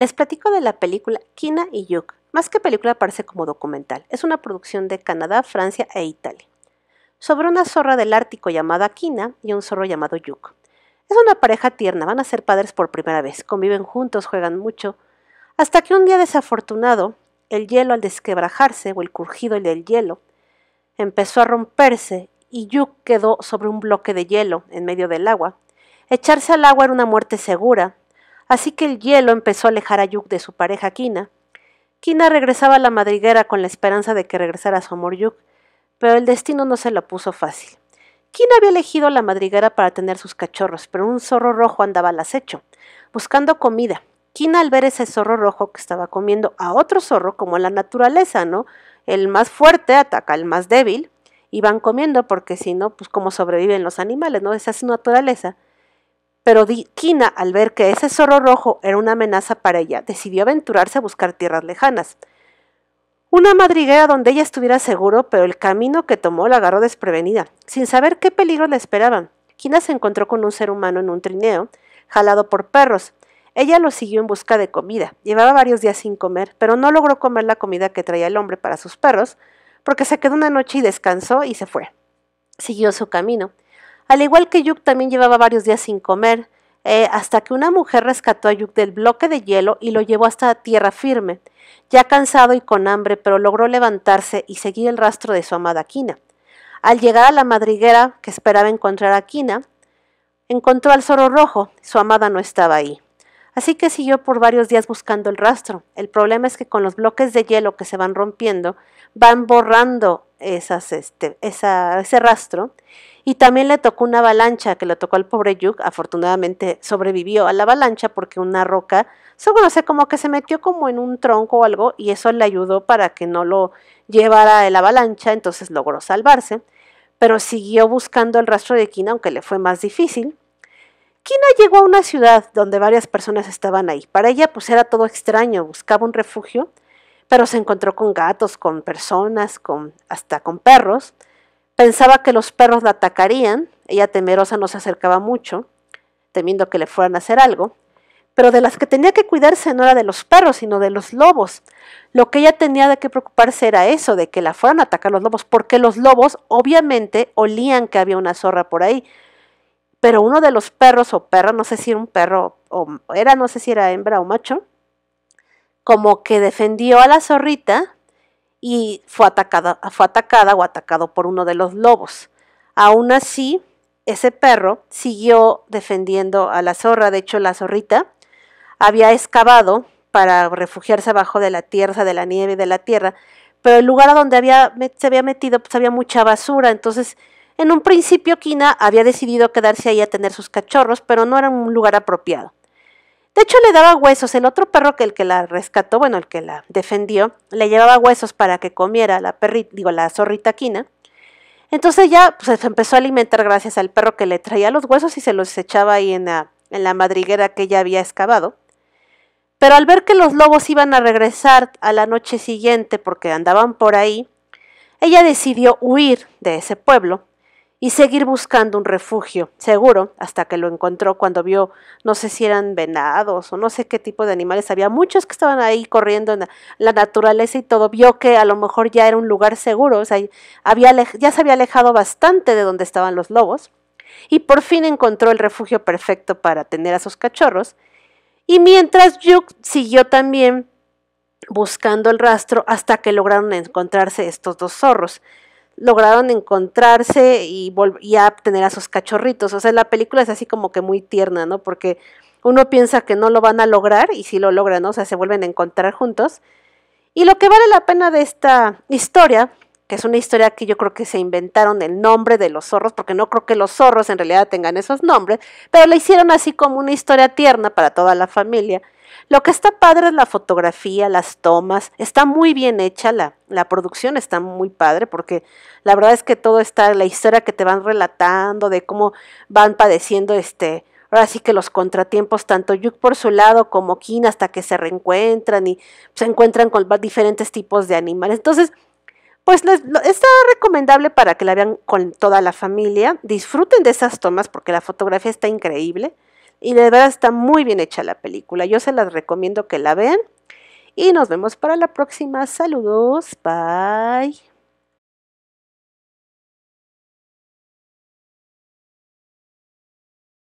Les platico de la película Kina y Yuk. Más que película parece como documental. Es una producción de Canadá, Francia e Italia. Sobre una zorra del Ártico llamada Kina y un zorro llamado Yuk. Es una pareja tierna, van a ser padres por primera vez, conviven juntos, juegan mucho, hasta que un día desafortunado, el hielo al desquebrajarse o el crujido del hielo empezó a romperse y Yuk quedó sobre un bloque de hielo en medio del agua. Echarse al agua era una muerte segura, así que el hielo empezó a alejar a Yuk de su pareja Kina. Kina regresaba a la madriguera con la esperanza de que regresara a su amor Yuk, pero el destino no se lo puso fácil. Kina había elegido la madriguera para tener sus cachorros, pero un zorro rojo andaba al acecho, buscando comida. Kina al ver ese zorro rojo que estaba comiendo a otro zorro, como la naturaleza, ¿no? El más fuerte ataca al más débil y van comiendo porque si no, pues cómo sobreviven los animales, ¿no? Esa es su naturaleza pero Kina, al ver que ese zorro rojo era una amenaza para ella, decidió aventurarse a buscar tierras lejanas. Una madriguera donde ella estuviera seguro, pero el camino que tomó la agarró desprevenida, sin saber qué peligro le esperaban. Kina se encontró con un ser humano en un trineo, jalado por perros. Ella lo siguió en busca de comida. Llevaba varios días sin comer, pero no logró comer la comida que traía el hombre para sus perros, porque se quedó una noche y descansó y se fue. Siguió su camino. Al igual que Yuk también llevaba varios días sin comer, eh, hasta que una mujer rescató a Yuk del bloque de hielo y lo llevó hasta tierra firme, ya cansado y con hambre, pero logró levantarse y seguir el rastro de su amada Kina. Al llegar a la madriguera que esperaba encontrar a Kina, encontró al zorro rojo, su amada no estaba ahí. Así que siguió por varios días buscando el rastro. El problema es que con los bloques de hielo que se van rompiendo, van borrando este, esa, ese rastro. Y también le tocó una avalancha que le tocó al pobre Yuk. Afortunadamente sobrevivió a la avalancha porque una roca, no sé, como que se metió como en un tronco o algo y eso le ayudó para que no lo llevara la avalancha, entonces logró salvarse. Pero siguió buscando el rastro de Kina, aunque le fue más difícil. Kina llegó a una ciudad donde varias personas estaban ahí. Para ella pues era todo extraño, buscaba un refugio pero se encontró con gatos, con personas, con, hasta con perros. Pensaba que los perros la atacarían, ella temerosa no se acercaba mucho, temiendo que le fueran a hacer algo, pero de las que tenía que cuidarse no era de los perros, sino de los lobos. Lo que ella tenía de que preocuparse era eso, de que la fueran a atacar los lobos, porque los lobos obviamente olían que había una zorra por ahí. Pero uno de los perros o perra, no sé si era un perro o era, no sé si era hembra o macho, como que defendió a la zorrita y fue atacada, fue atacada o atacado por uno de los lobos. Aún así, ese perro siguió defendiendo a la zorra. De hecho, la zorrita había excavado para refugiarse abajo de la tierra, de la nieve y de la tierra, pero el lugar a donde se había metido pues, había mucha basura. Entonces, en un principio, Kina había decidido quedarse ahí a tener sus cachorros, pero no era un lugar apropiado. De hecho, le daba huesos. El otro perro que el que la rescató, bueno, el que la defendió, le llevaba huesos para que comiera la perrita, digo, la zorrita quina. Entonces ya pues, se empezó a alimentar gracias al perro que le traía los huesos y se los echaba ahí en la madriguera que ella había excavado. Pero al ver que los lobos iban a regresar a la noche siguiente porque andaban por ahí, ella decidió huir de ese pueblo y seguir buscando un refugio seguro hasta que lo encontró cuando vio, no sé si eran venados o no sé qué tipo de animales, había muchos que estaban ahí corriendo en la naturaleza y todo, vio que a lo mejor ya era un lugar seguro, o sea, había, ya se había alejado bastante de donde estaban los lobos y por fin encontró el refugio perfecto para tener a sus cachorros y mientras Yuk siguió también buscando el rastro hasta que lograron encontrarse estos dos zorros lograron encontrarse y, y a tener a sus cachorritos. O sea, la película es así como que muy tierna, ¿no? Porque uno piensa que no lo van a lograr y si lo logran, o sea, se vuelven a encontrar juntos. Y lo que vale la pena de esta historia, que es una historia que yo creo que se inventaron el nombre de los zorros, porque no creo que los zorros en realidad tengan esos nombres, pero la hicieron así como una historia tierna para toda la familia. Lo que está padre es la fotografía, las tomas, está muy bien hecha, la, producción está muy padre, porque la verdad es que todo está, la historia que te van relatando, de cómo van padeciendo este, ahora sí que los contratiempos, tanto Yuk por su lado como Kin hasta que se reencuentran y se encuentran con diferentes tipos de animales. Entonces, pues está recomendable para que la vean con toda la familia, disfruten de esas tomas porque la fotografía está increíble. Y de verdad está muy bien hecha la película. Yo se las recomiendo que la vean. Y nos vemos para la próxima. Saludos. Bye.